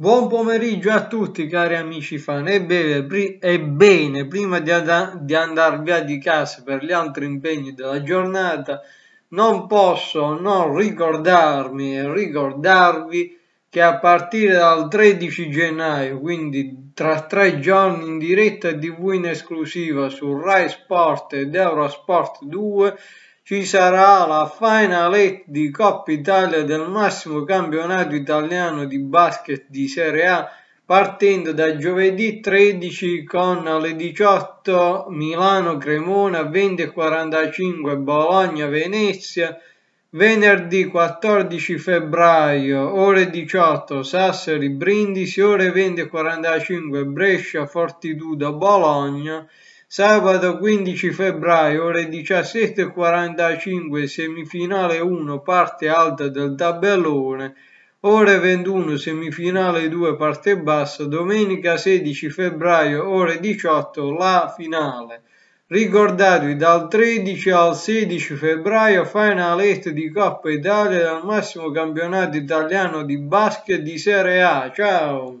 Buon pomeriggio a tutti cari amici fan ebbene prima di, di andare via di casa per gli altri impegni della giornata non posso non ricordarmi e ricordarvi che a partire dal 13 gennaio quindi tra tre giorni in diretta tv in esclusiva su Rai Sport ed Eurosport 2 ci sarà la Final di Coppa Italia del massimo campionato italiano di basket di Serie A partendo da giovedì 13 con le 18 Milano-Cremona, 20.45 Bologna-Venezia, venerdì 14 febbraio ore 18 Sassari-Brindisi, ore 20.45 Brescia-Fortitudo-Bologna Sabato 15 febbraio ore 17.45 semifinale 1 parte alta del tabellone, ore 21 semifinale 2 parte bassa, domenica 16 febbraio ore 18 la finale. Ricordatevi dal 13 al 16 febbraio Final di Coppa Italia dal massimo campionato italiano di basket di Serie A. Ciao!